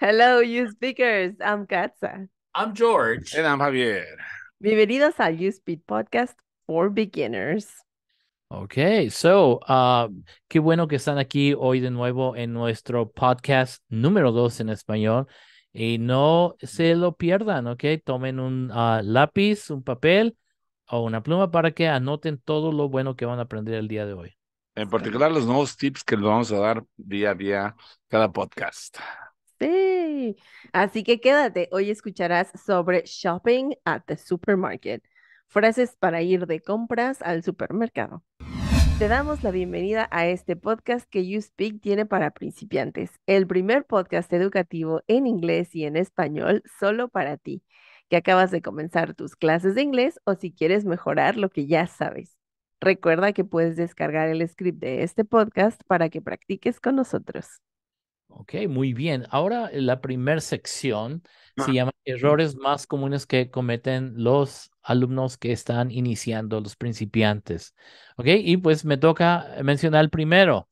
Hello, you speakers. I'm Katza. I'm George. And I'm Javier. Bienvenidos al You Speak Podcast for Beginners. Ok, so, um, qué bueno que están aquí hoy de nuevo en nuestro podcast número 2 en español. Y no se lo pierdan, ok. Tomen un ah, lápiz, un papel o una pluma para que anoten todo lo bueno que van a aprender el día de hoy. En particular, los nuevos tips que les vamos a dar día a día cada podcast. Sí. Así que quédate, hoy escucharás sobre shopping at the supermarket, frases para ir de compras al supermercado. Te damos la bienvenida a este podcast que YouSpeak tiene para principiantes, el primer podcast educativo en inglés y en español solo para ti, que acabas de comenzar tus clases de inglés o si quieres mejorar lo que ya sabes. Recuerda que puedes descargar el script de este podcast para que practiques con nosotros. Ok, muy bien. Ahora eh, la primera sección se llama Errores más comunes que cometen los alumnos que están iniciando, los principiantes. Ok, y pues me toca eh, mencionar primero.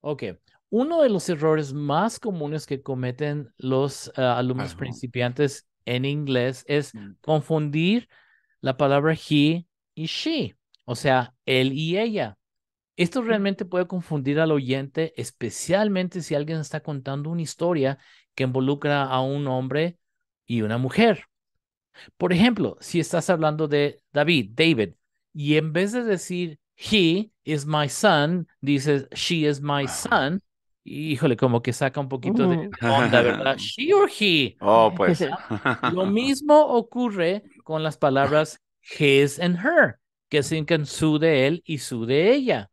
Ok, uno de los errores más comunes que cometen los eh, alumnos principiantes en inglés es mm. confundir la palabra he y she, o sea, él y ella. Esto realmente puede confundir al oyente, especialmente si alguien está contando una historia que involucra a un hombre y una mujer. Por ejemplo, si estás hablando de David, David, y en vez de decir he is my son, dices she is my son, híjole, como que saca un poquito de uh. onda, ¿verdad? She or he. Oh, pues. Lo mismo ocurre con las palabras his and her, que significan su de él y su de ella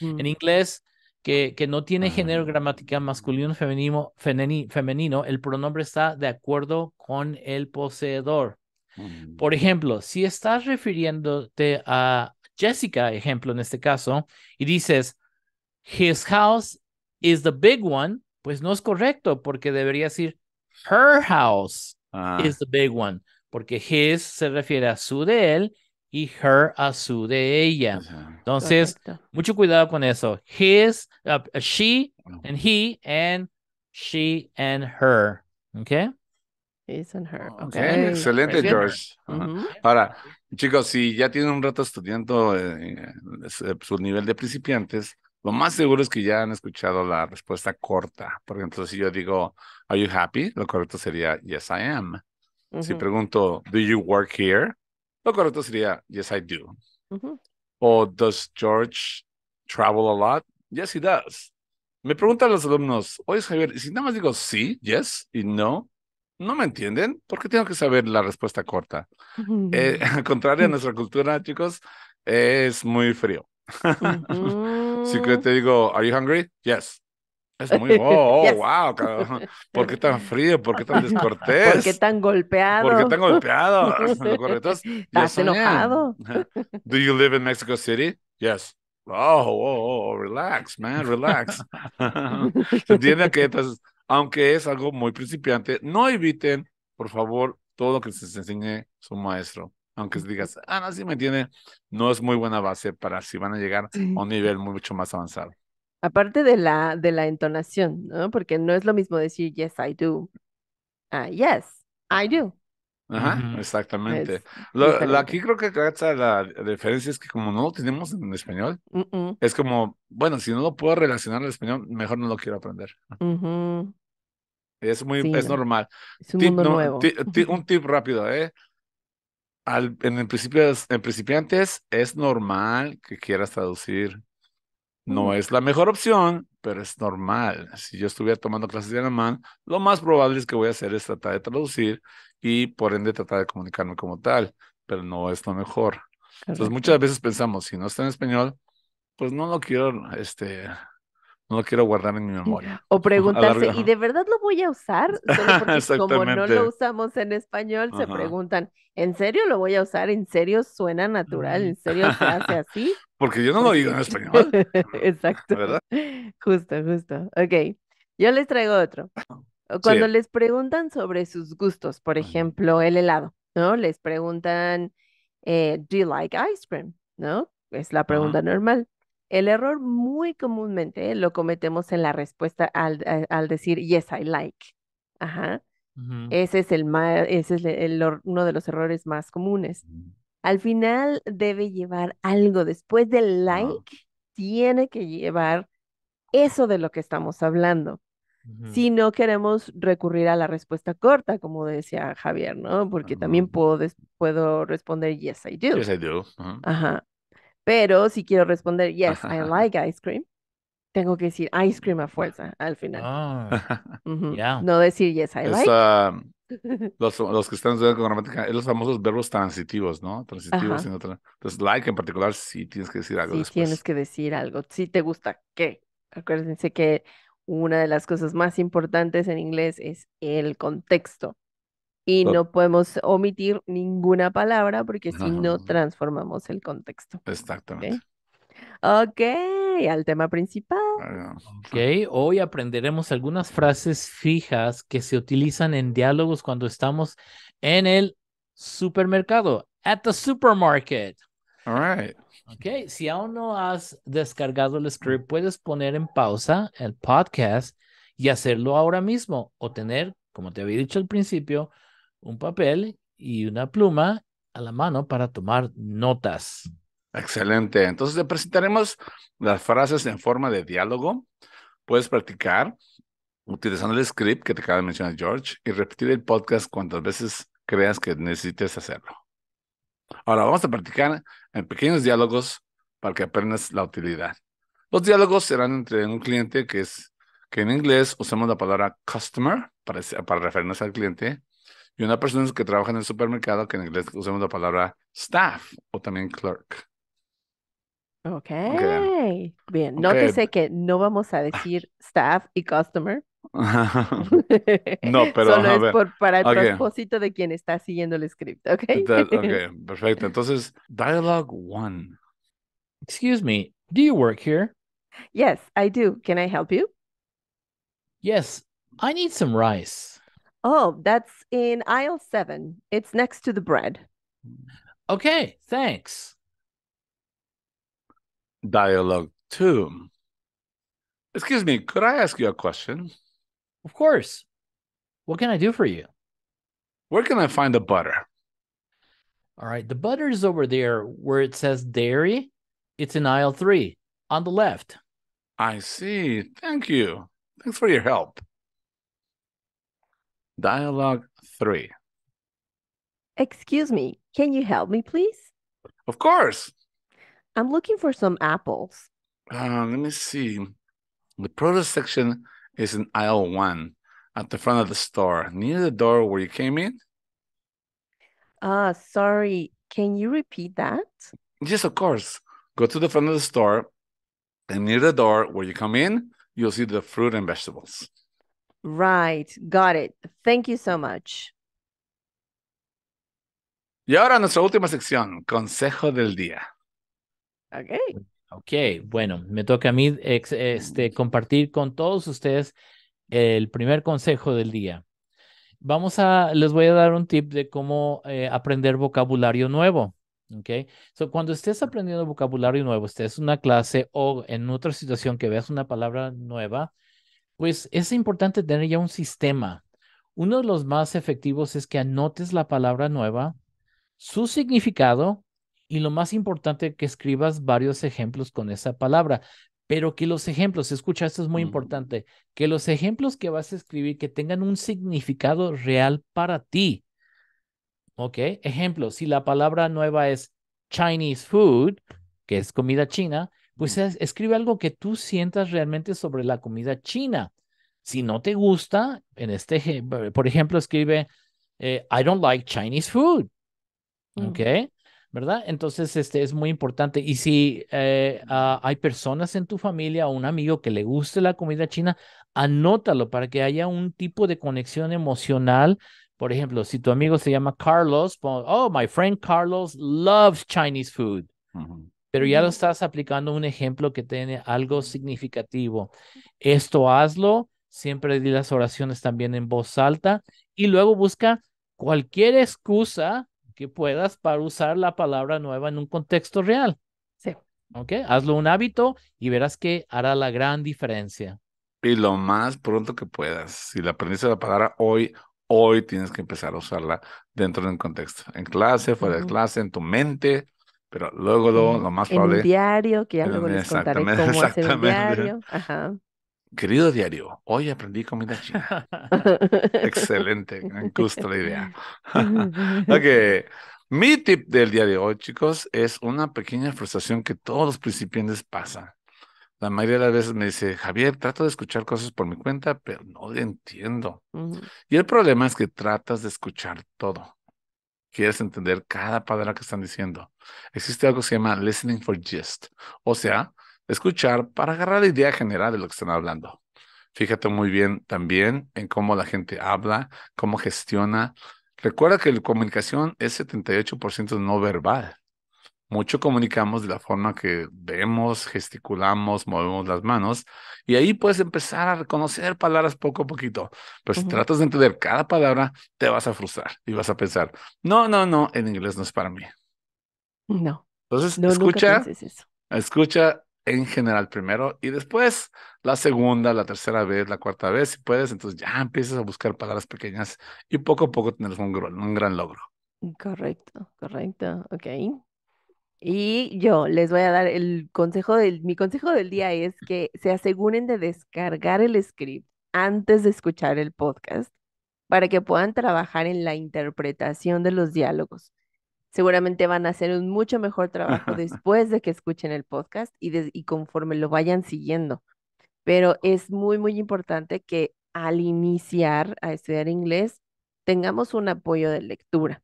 en inglés, que, que no tiene género gramatical masculino, femenino, femenino, el pronombre está de acuerdo con el poseedor. Mm. Por ejemplo, si estás refiriéndote a Jessica, ejemplo en este caso, y dices, his house is the big one, pues no es correcto porque debería decir, her house ah. is the big one, porque his se refiere a su de él y her a su de ella. Entonces, mucho cuidado con eso. His, uh, she and he and she and her. ¿Ok? His and her. Okay. excelente, George. Ahora, chicos, si ya tienen un rato estudiando eh, eh, su nivel de principiantes, lo más seguro es que ya han escuchado la respuesta corta. Por ejemplo, si yo digo, ¿Are you happy? Lo correcto sería, Yes, I am. Si pregunto, ¿Do you work here? correcto sería, yes, I do. O, does George travel a lot? Yes, he does. Me preguntan los alumnos, oye, Javier, si nada más digo sí, yes y no, no me entienden, porque tengo que saber la respuesta corta. Eh, al contrario a nuestra cultura, chicos, es muy frío. Si que te digo, are you hungry? Yes. Es muy, oh, wow, oh, ¿Por qué tan frío? ¿Por qué tan descortés? ¿Por qué tan golpeado? ¿Por qué tan golpeado? ¿Estás enojado? Do you live in Mexico City? Yes. Oh, oh, oh relax, man, relax. Entiende que entonces, aunque es algo muy principiante, no eviten, por favor, todo lo que se enseñe su maestro. Aunque digas, ah, no, sí me entiende, no es muy buena base para si van a llegar a un nivel mucho más avanzado. Aparte de la, de la entonación, ¿no? Porque no es lo mismo decir yes, I do. yes, I do. Ajá, exactamente. aquí creo que la diferencia es que como no lo tenemos en español, es como, bueno, si no lo puedo relacionar al español, mejor no lo quiero aprender. Es muy, es normal. Es un tip, mundo nuevo. un tip rápido, ¿eh? Al, en, el principio, en principiantes es normal que quieras traducir no es la mejor opción, pero es normal. Si yo estuviera tomando clases de alemán, lo más probable es que voy a hacer es tratar de traducir y por ende tratar de comunicarme como tal, pero no es lo mejor. Entonces muchas veces pensamos, si no está en español, pues no lo quiero este, no lo quiero guardar en mi memoria. O preguntarse, ¿y de verdad lo voy a usar? Solo porque como no lo usamos en español, se preguntan, ¿en serio lo voy a usar? ¿En serio suena natural? Mm. ¿En serio se hace así? Porque yo no lo digo en español. Exacto. ¿Verdad? Justo, justo. Ok, yo les traigo otro. Cuando les preguntan sobre sus gustos, por ejemplo, el helado, ¿no? Les preguntan, eh, ¿do you like ice cream? ¿No? Es la pregunta normal. El error muy comúnmente lo cometemos en la respuesta al, eh, decir yes, I like. Ajá. Ese es, el, ese uno de los errores más comunes. Al final debe llevar algo. Después del like, tiene que llevar eso de lo que estamos hablando. Si no queremos recurrir a la respuesta corta, como decía Javier, ¿no? Porque también puedo, puedo responder yes, I do. Yes, I do. Ajá. Pero si quiero responder, yes, I like ice cream, tengo que decir ice cream a fuerza al final. Ah, no decir yes, I like. Ah, los, los, que están estudiando gramática, los famosos verbos transitivos, ¿no? Transitivos. En otra. Entonces, like en particular, sí tienes que decir algo. Sí, tienes que decir algo. Si te gusta, ¿qué? Acuérdense que una de las cosas más importantes en inglés es el contexto y no podemos omitir ninguna palabra porque si no transformamos el contexto. Exactamente. ok, al tema principal. Ok, hoy aprenderemos algunas frases fijas que se utilizan en diálogos cuando estamos en el supermercado, at the supermarket. All right. Ok, si aún no has descargado el script, puedes poner en pausa el podcast y hacerlo ahora mismo o tener, como te había dicho al principio, un papel y una pluma a la mano para tomar notas. Excelente. Entonces te presentaremos las frases en forma de diálogo. Puedes practicar utilizando el script que te acaba de mencionar George y repetir el podcast cuantas veces creas que necesites hacerlo. Ahora vamos a practicar en pequeños diálogos para que aprendas la utilidad. Los diálogos serán entre un cliente que es que en inglés usamos la palabra customer para, para referirnos al cliente y una persona que trabaja en el supermercado, que en inglés usamos la palabra staff o también clerk. Ok, okay. bien. Nótese que no vamos a decir staff y customer. no, pero Por, para el propósito de quien está siguiendo el script, ¿ok? perfecto. Entonces, dialogue one. Excuse me, do you work here? Yes, I do. Can I help you? Yes, I need some rice. Oh, that's in aisle seven. It's next to the bread. Okay, thanks. Dialogue two. Excuse me, could I ask you a question? Of course. What can I do for you? Where can I find the butter? All right, the butter is over there where it says dairy. It's in aisle three on the left. I see. Thank you. Thanks for your help. Dialogue three. Excuse me, can you help me, please? Of course. I'm looking for some apples. Uh, let me see. The produce section is in aisle one at the front of the store, near the door where you came in. Ah, uh, sorry. Can you repeat that? Yes, of course. Go to the front of the store, and near the door where you come in, you'll see the fruit and vegetables. Right, got it. Thank you so much. Y ahora nuestra última sección, consejo del día. Ok. Ok, bueno, me toca a mí este, compartir con todos ustedes el primer consejo del día. Vamos a, les voy a dar un tip de cómo eh, aprender vocabulario nuevo. Ok, so cuando estés aprendiendo vocabulario nuevo, estés en una clase o en otra situación que veas una palabra nueva, pues es importante tener ya un sistema. Uno de los más efectivos es que anotes la palabra nueva, su significado y lo más importante que escribas varios ejemplos con esa palabra. Pero que los ejemplos, escucha, esto es muy importante, que los ejemplos que vas a escribir que tengan un significado real para ti. ¿Ok? Ejemplo, si la palabra nueva es Chinese food, que es comida china, pues escribe algo que tú sientas realmente sobre la comida china. Si no te gusta, en este, por ejemplo, escribe, eh, I don't like Chinese food. Mm. ¿Ok? ¿Verdad? Entonces, este es muy importante. Y si eh, ah, hay personas en tu familia o un amigo que le guste la comida china, anótalo para que haya un tipo de conexión emocional. Por ejemplo, si tu amigo se llama Carlos, oh, my friend Carlos loves Chinese food pero ya lo estás aplicando un ejemplo que tiene algo significativo. Esto hazlo, siempre di las oraciones también en voz alta y luego busca cualquier excusa que puedas para usar la palabra nueva en un contexto real. Sí. ¿Ok? Hazlo un hábito y verás que hará la gran diferencia. Y lo más pronto que puedas. Si la aprendiste la palabra hoy, hoy tienes que empezar a usarla dentro de un contexto. En clase, fuera de clase, en tu mente pero luego lo, más probable. Un diario, que ya luego les contaré cómo un diario. Querido diario, hoy aprendí comida china. Excelente, me gusta la idea. ok, mi tip del día de hoy, chicos, es una pequeña frustración que todos los principiantes pasan. La mayoría de las veces me dice, Javier, trato de escuchar cosas por mi cuenta, pero no le entiendo. Y el problema es que tratas de escuchar todo quieres entender cada palabra que están diciendo. Existe algo que se llama listening for gist, o sea, escuchar para agarrar la idea general de lo que están hablando. Fíjate muy bien también en cómo la gente habla, cómo gestiona. Recuerda que la comunicación es 78% no verbal mucho comunicamos de la forma que vemos, gesticulamos, movemos las manos y ahí puedes empezar a reconocer palabras poco a poquito. Pero pues si tratas de entender cada palabra, te vas a frustrar y vas a pensar, no, no, no, en inglés no es para mí. No. Entonces, no, escucha, eso. escucha en general primero y después la segunda, la tercera vez, la cuarta vez, si puedes, entonces ya empiezas a buscar palabras pequeñas y poco a poco tendrás un, un gran logro. Correcto, correcto, ok. Y yo les voy a dar el consejo del, mi consejo del día es que se aseguren de descargar el script antes de escuchar el podcast para que puedan trabajar en la interpretación de los diálogos. Seguramente van a hacer un mucho mejor trabajo después de que escuchen el podcast y, y conforme lo vayan siguiendo. Pero es muy, muy importante que al iniciar a estudiar inglés tengamos un apoyo de lectura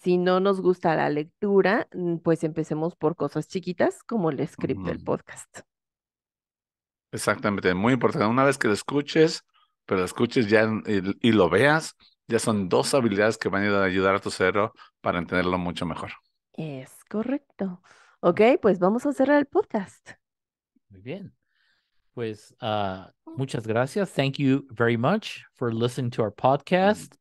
si no nos gusta la lectura, mm, pues empecemos por cosas chiquitas como el script del podcast. Exactamente, muy importante. Una vez que lo escuches, pero lo escuches ya y, lo veas, ya son dos habilidades que van a ayudar a tu cerebro para entenderlo mucho mejor. Es correcto. Ok, pues vamos a cerrar el podcast. Muy bien. Pues ah, mm. muchas gracias. Thank you very much for listening to our mm. podcast.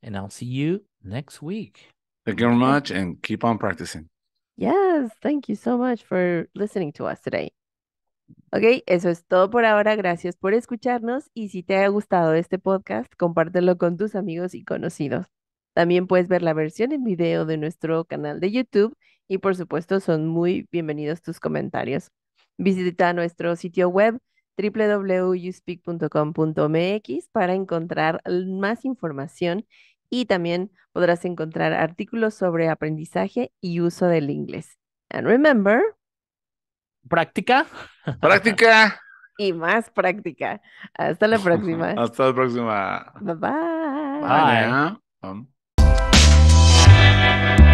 And I'll see you next week. Thank you very much and keep on practicing. Yes, thank you so much for listening to us today. Ok, eso es todo por ahora. Gracias por escucharnos y si te ha gustado este podcast, compártelo con tus amigos y conocidos. También puedes ver la versión en video de nuestro canal de YouTube y por supuesto son muy bienvenidos tus comentarios. Visita nuestro sitio web www.uspeak.com.mx para encontrar más información y también podrás encontrar artículos sobre aprendizaje y uso del inglés. And remember, práctica, práctica y más práctica. Hasta la próxima. Hasta la próxima. Bye bye.